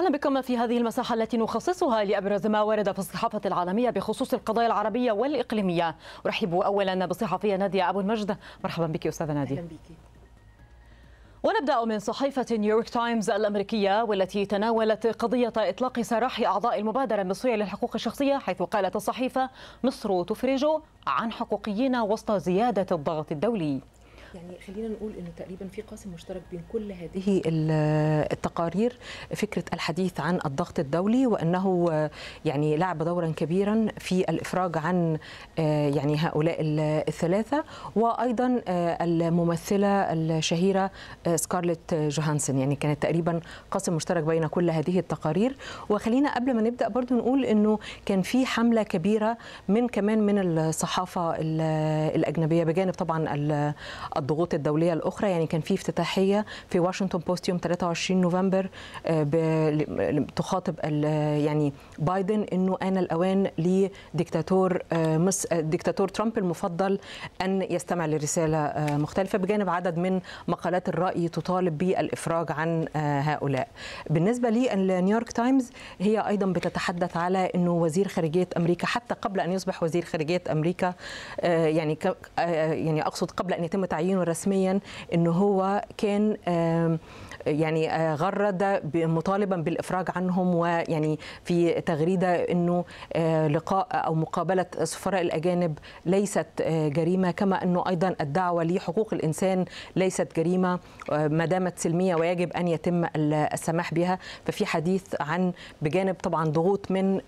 أهلا بكم في هذه المساحة التي نخصصها لأبرز ما ورد في الصحافة العالمية بخصوص القضايا العربية والإقليمية أرحب أولا بالصحفية نادية أبو المجد مرحبا بك أستاذة نادية أهلا بك ونبدأ من صحيفة نيويورك تايمز الأمريكية والتي تناولت قضية إطلاق سراح أعضاء المبادرة المصرية للحقوق الشخصية حيث قالت الصحيفة مصر تفرج عن حقوقيين وسط زيادة الضغط الدولي يعني خلينا نقول انه تقريبا في قاسم مشترك بين كل هذه التقارير فكره الحديث عن الضغط الدولي وانه آه، يعني لعب دورا كبيرا في الافراج عن آه، يعني هؤلاء الثلاثه وايضا آه، الممثله الشهيره سكارلت جوهانسن يعني كانت تقريبا قاسم مشترك بين كل هذه التقارير وخلينا قبل ما نبدا برضو نقول انه كان في حمله كبيره من كمان من الصحافه الاجنبيه بجانب طبعا الضغوط الدوليه الاخرى يعني كان في افتتاحيه في واشنطن بوست يوم 23 نوفمبر آه، تخاطب يعني بايدن انه ان الاوان لديكتاتور آه، مصر آه، ديكتاتور ترامب المفضل ان يستمع لرساله مختلفه بجانب عدد من مقالات الراي تطالب بالافراج عن هؤلاء. بالنسبه لنيويورك تايمز هي ايضا بتتحدث على انه وزير خارجيه امريكا حتى قبل ان يصبح وزير خارجيه امريكا يعني يعني اقصد قبل ان يتم تعيينه تعيينه رسميا انه هو كان يعني آه، غرد مطالبا بالافراج عنهم ويعني في تغريده انه آه، لقاء او مقابله السفراء الاجانب ليست آه، جريمه كما انه ايضا الدعوه لحقوق الانسان ليست جريمه ما دامت سلميه ويجب ان يتم السماح بها ففي حديث عن بجانب طبعا ضغوط من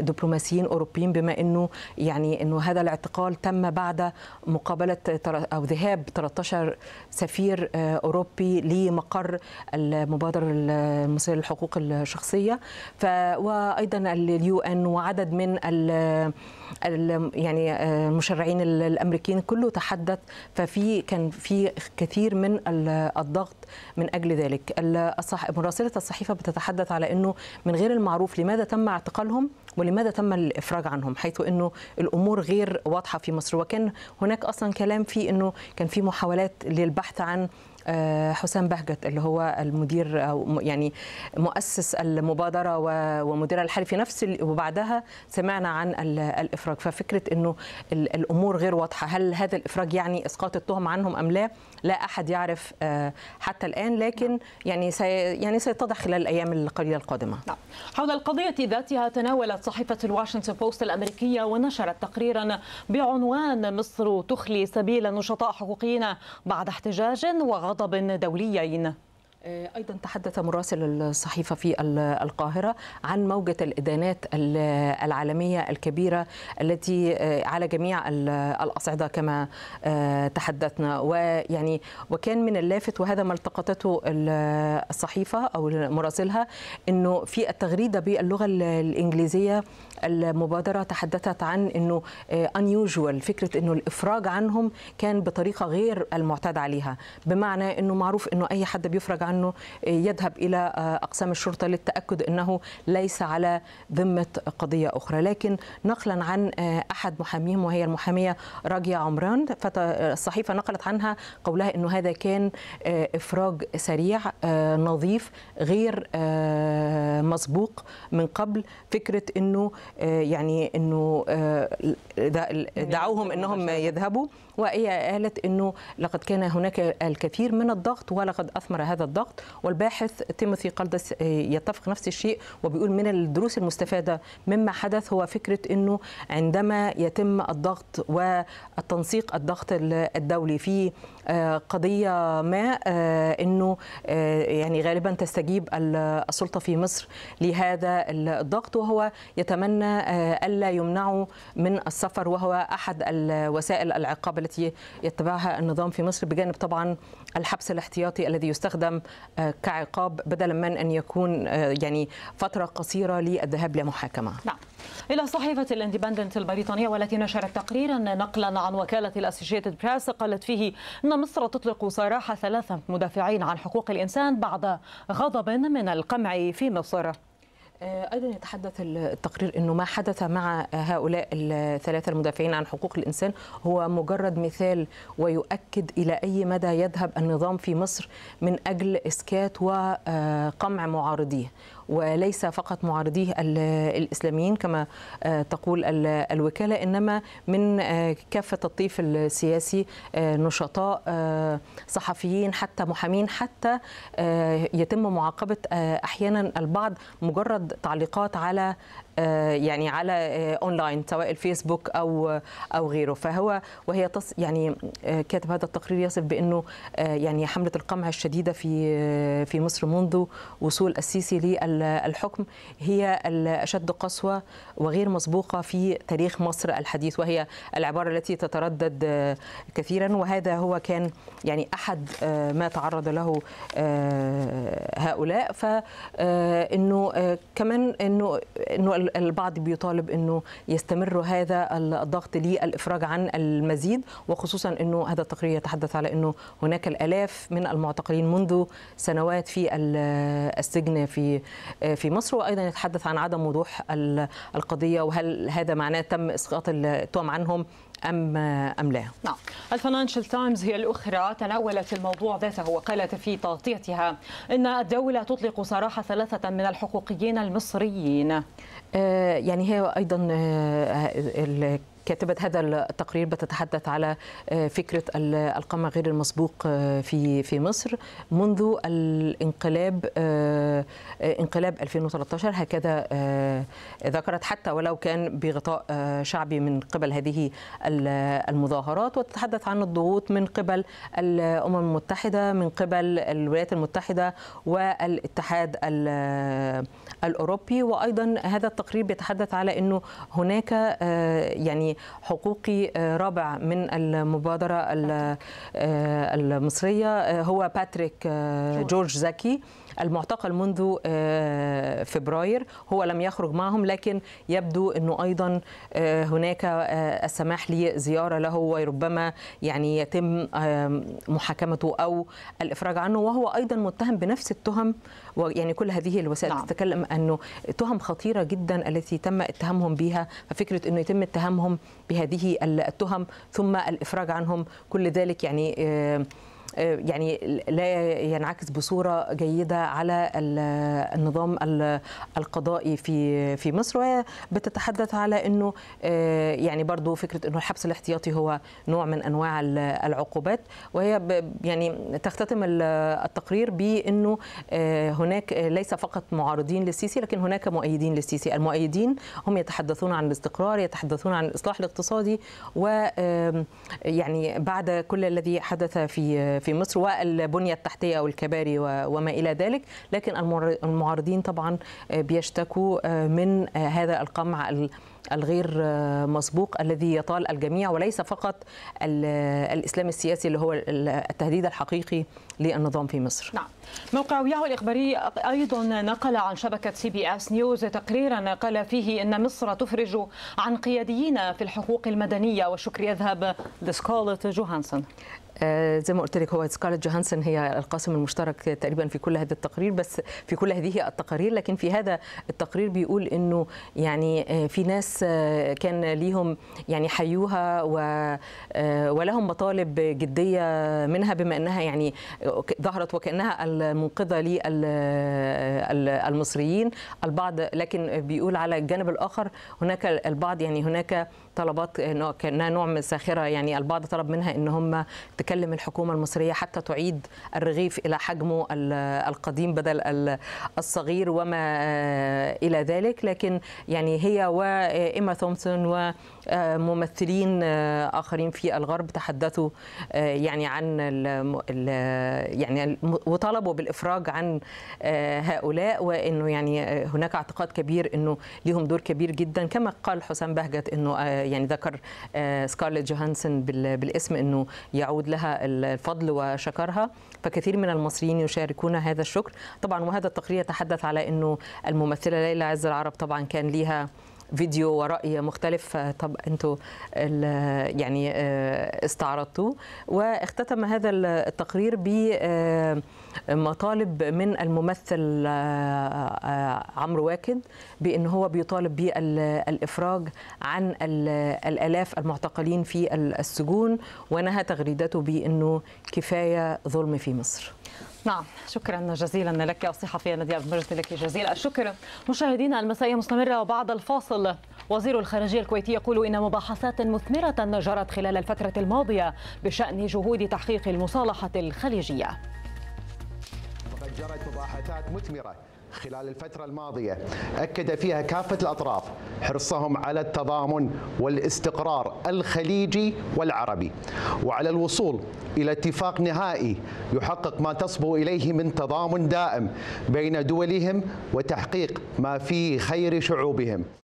دبلوماسيين اوروبيين بما انه يعني انه هذا الاعتقال تم بعد مقابله او ذهاب 13 سفير آه، أوروبي لمقر المبادرة المصرية للحقوق الشخصية ف... وأيضا اليو أن وعدد من ال... يعني آه، المشرعين الامريكيين كله تحدث ففي كان في كثير من الضغط من اجل ذلك الصح... مراسله الصحيفه بتتحدث على انه من غير المعروف لماذا تم اعتقالهم ولماذا تم الافراج عنهم حيث انه الامور غير واضحه في مصر وكان هناك اصلا كلام في انه كان في محاولات للبحث عن آه، حسام بهجت اللي هو المدير أو يعني مؤسس المبادرة ومديرها في نفس وبعدها سمعنا عن الإفراج ففكرة أنه الأمور غير واضحة هل هذا الإفراج يعني إسقاط التهم عنهم أم لا لا أحد يعرف آه، حتى الآن لكن يعني يعني سيتضح خلال الأيام القليلة القادمة نعم. حول القضية ذاتها تناولت صحيفة الواشنطن بوست الأمريكية ونشرت تقريرا بعنوان مصر تخلي سبيل نشطاء حقوقيين بعد احتجاج وغضب غضب دوليين آه، أيضا تحدث مراسل الصحيفة في القاهرة عن موجة الإدانات العالمية الكبيرة التي آه، على جميع الأصعدة كما آه، تحدثنا ويعني وكان من اللافت وهذا ما التقطته الصحيفة أو مراسلها أنه في التغريدة باللغة الإنجليزية المبادرة تحدثت عن أنه انيوجوال فكرة أنه الإفراج عنهم كان بطريقة غير المعتاد عليها بمعنى أنه معروف أنه أي حد بيفرج عنه عنه يذهب إلى آه، أقسام الشرطة للتأكد أنه ليس على ذمة قضية أخرى لكن نقلا عن آه، أحد محاميهم وهي المحامية راجية عمران فالصحيفة آه، نقلت عنها قولها أنه هذا كان إفراج سريع نظيف غير مسبوق من قبل فكرة أنه يعني أنه دعوهم أنهم يذهبوا وهي قالت أنه لقد كان هناك الكثير من الضغط ولقد أثمر هذا الضغط الضغط والباحث تيموثي قلدس آه، يتفق نفس الشيء وبيقول من الدروس المستفادة مما حدث هو فكرة أنه عندما يتم الضغط والتنسيق الضغط الدولي في آه، قضيه ما آه، انه آه، يعني غالبا تستجيب السلطه في مصر لهذا الضغط وهو يتمنى الا يمنعه من السفر وهو احد وسائل العقاب التي يتبعها النظام في مصر بجانب طبعا الحبس الاحتياطي الذي يستخدم كعقاب بدلا من ان يكون يعني فتره قصيره للذهاب لمحاكمه. نعم. إلى صحيفة الاندبندنت البريطانية والتي نشرت تقريرا نقلا عن وكالة الأسوشيتد بريس قالت فيه مصر تطلق سراح ثلاثة مدافعين عن حقوق الإنسان بعد غضب من القمع في مصر آه، ايضا يتحدث التقرير انه ما حدث مع هؤلاء الثلاثه المدافعين عن حقوق الانسان هو مجرد مثال ويؤكد الى اي مدى يذهب النظام في مصر من اجل اسكات وقمع معارضيه وليس فقط معارضيه الاسلاميين كما آه، تقول الوكاله انما من آه، كافه الطيف السياسي آه، نشطاء صحفيين حتى محامين حتى يتم معاقبه احيانا البعض مجرد تعليقات على يعني على اونلاين سواء الفيسبوك او او غيره فهو وهي تص يعني كاتب هذا التقرير يصف بانه يعني حمله القمع الشديده في في مصر منذ وصول السيسي لل الحكم هي الأشد قسوة وغير مسبوقة في تاريخ مصر الحديث وهي العبارة التي تتردد آه، كثيرا وهذا هو كان يعني أحد آه، ما تعرض له آه، هؤلاء فإنه كمان إنه إنه البعض بيطالب إنه يستمر هذا الضغط للإفراج عن المزيد وخصوصا إنه هذا التقرير يتحدث على إنه هناك الآلاف من المعتقلين منذ سنوات في السجن في آه، في مصر وايضا يتحدث عن عدم وضوح القضيه وهل هذا معناه تم اسقاط التهم عنهم أم آه، أم لا؟ نعم الفاينانشال تايمز هي الأخرى تناولت الموضوع ذاته وقالت في تغطيتها أن الدولة تطلق سراح ثلاثة من الحقوقيين المصريين آه، يعني هي أيضا كاتبة هذا التقرير بتتحدث على آه، فكرة القمع غير المسبوق آه، في في مصر منذ الانقلاب آه، انقلاب 2013 هكذا ذكرت حتى ولو كان بغطاء شعبي من قبل هذه المظاهرات وتتحدث عن الضغوط من قبل الأمم المتحدة من قبل الولايات المتحدة والاتحاد الأوروبي وأيضا هذا التقرير بيتحدث على أنه هناك يعني حقوقي آه، رابع من المبادره آه، المصريه آه، هو باتريك جورج زكي المعتقل منذ فبراير هو لم يخرج معهم لكن يبدو انه ايضا هناك السماح لزياره له وربما يعني يتم محاكمته او الافراج عنه وهو ايضا متهم بنفس التهم ويعني كل هذه الوسائل نعم. تتكلم انه تهم خطيره جدا التي تم اتهامهم بها ففكره انه يتم اتهامهم بهذه التهم ثم الافراج عنهم كل ذلك يعني آه، آه، يعني لا ينعكس بصوره جيده على النظام القضائي في في مصر وهي بتتحدث على انه آه، يعني برضو فكره انه الحبس الاحتياطي هو نوع من انواع العقوبات وهي يعني تختتم التقرير بانه آه، هناك ليس فقط معارضين للسيسي لكن هناك مؤيدين للسيسي المؤيدين هم يتحدثون عن الاستقرار يتحدثون عن الاصلاح الاقتصادي و يعني بعد كل الذي حدث في في مصر والبنية التحتية والكباري وما إلى ذلك لكن المعارضين طبعا آه، بيشتكوا آه، من آه، هذا القمع الغير مسبوق الذي يطال الجميع وليس فقط الإسلام السياسي اللي هو التهديد الحقيقي للنظام في مصر نعم موقع ياهو الإخباري أيضا نقل عن شبكة سي بي اس نيوز تقريرا قال فيه أن مصر تفرج عن قياديين في الحقوق المدنية والشكر يذهب لسكارلت جوهانسون آه، زي ما قلت لك هو سكارلت جوهانسون هي القاسم المشترك تقريبا في كل هذا التقرير بس في كل هذه التقارير لكن في هذا التقرير بيقول انه يعني آه، في ناس آه، كان ليهم يعني حيوها و ولهم مطالب جديه منها بما انها يعني ظهرت وكانها المنقذه للمصريين البعض لكن بيقول على الجانب الاخر هناك البعض يعني هناك طلبات كانها نوع من الساخره يعني البعض طلب منها ان هم تكلم الحكومه المصريه حتى تعيد الرغيف الى حجمه القديم بدل الصغير وما الى ذلك لكن يعني هي وايما ثومسون و ممثلين آه، اخرين في الغرب تحدثوا آه، يعني عن ال يعني وطلبوا بالافراج عن آه، هؤلاء وانه يعني هناك اعتقاد كبير انه لهم دور كبير جدا كما قال حسام بهجت انه يعني ذكر سكارليت جوهانسون بالاسم انه يعود لها الفضل وشكرها فكثير من المصريين يشاركون هذا الشكر طبعا وهذا التقرير يتحدث على انه الممثله ليلى عز العرب طبعا كان ليها فيديو ورأي مختلف آه، طب أنتوا يعني آه، استعرضتوه واختتم هذا التقرير ب آه، مطالب من الممثل عمرو واكد بأن هو بيطالب بالإفراج عن الآلاف المعتقلين في السجون ونهى تغريدته بأنه كفاية ظلم في مصر نعم شكرا جزيلا لك الصحفية نادية مجلس لك جزيل الشكر مشاهدينا المسائية مستمرة وبعد الفاصل وزير الخارجية الكويتي يقول إن مباحثات مثمرة جرت خلال الفترة الماضية بشأن جهود تحقيق المصالحة الخليجية جرت مباحثات مثمرة خلال الفترة الماضية أكد فيها كافة الأطراف حرصهم على التضامن والاستقرار الخليجي والعربي وعلى الوصول إلى اتفاق نهائي يحقق ما تصبو إليه من تضامن دائم بين دولهم وتحقيق ما فيه خير شعوبهم